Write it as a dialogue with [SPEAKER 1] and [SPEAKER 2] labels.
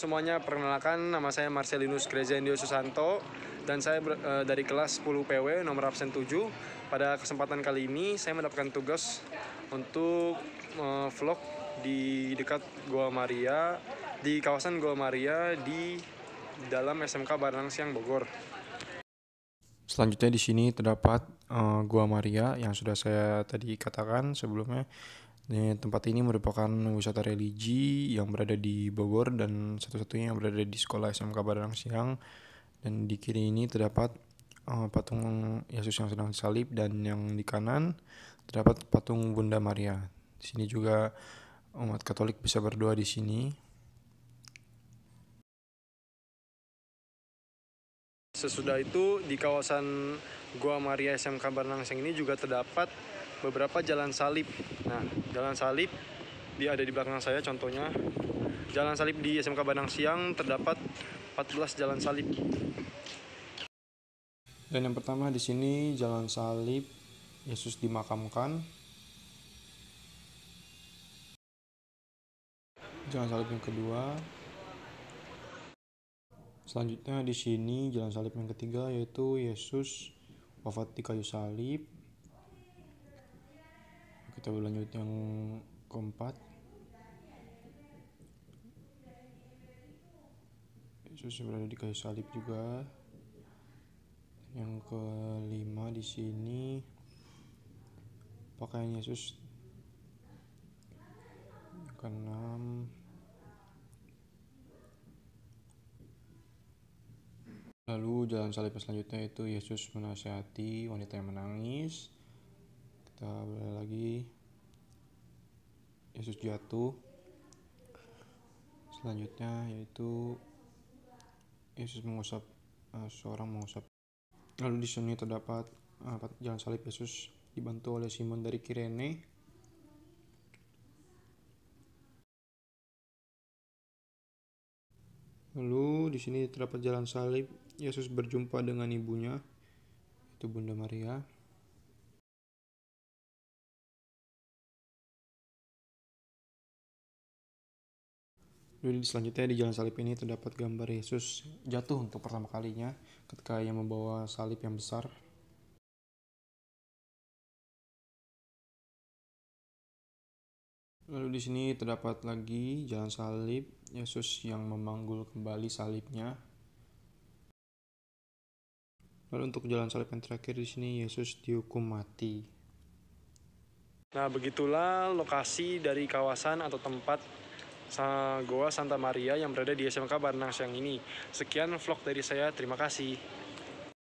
[SPEAKER 1] Semuanya perkenalkan nama saya Marcelinus Grezendio Susanto dan saya ber, e, dari kelas 10 PW nomor absen 7. Pada kesempatan kali ini saya mendapatkan tugas untuk e, vlog di dekat Goa Maria di kawasan Goa Maria di dalam SMK Barang Siang Bogor.
[SPEAKER 2] Selanjutnya di sini terdapat e, Goa Maria yang sudah saya tadi katakan sebelumnya Tempat ini merupakan wisata religi yang berada di Bogor dan satu-satunya yang berada di sekolah SMK Badarang Siang. Dan di kiri ini terdapat uh, patung Yesus yang sedang disalib dan yang di kanan terdapat patung Bunda Maria. Di sini juga umat Katolik bisa berdoa di sini. Sesudah itu di
[SPEAKER 1] kawasan Gua Maria SMK Badarang Siang ini juga terdapat beberapa jalan salib. Nah, jalan salib di ada di belakang saya contohnya. Jalan salib di SMK Bandang Siang terdapat 14 jalan salib.
[SPEAKER 2] Dan yang pertama di sini jalan salib Yesus dimakamkan. Jalan salib yang kedua. Selanjutnya di sini jalan salib yang ketiga yaitu Yesus wafat di kayu salib kita lanjut yang keempat Yesus berada di kayu salib juga yang kelima di sini pakaian Yesus yang keenam lalu jalan salib selanjutnya itu Yesus menasihati wanita yang menangis kita mulai lagi Yesus jatuh selanjutnya yaitu Yesus mengusap uh, seorang mengusap lalu di sini terdapat uh, jalan salib Yesus dibantu oleh Simon dari Kirene lalu di sini terdapat jalan salib Yesus berjumpa dengan ibunya itu Bunda Maria Di selanjutnya di jalan salib ini terdapat gambar Yesus jatuh untuk pertama kalinya ketika ia membawa salib yang besar. Lalu di sini terdapat lagi jalan salib Yesus yang memanggul kembali salibnya. Lalu untuk jalan salib yang terakhir di sini Yesus dihukum mati.
[SPEAKER 1] Nah, begitulah lokasi dari kawasan atau tempat Goa Santa Maria yang berada di SMK Barnang siang ini. Sekian vlog dari saya, terima kasih.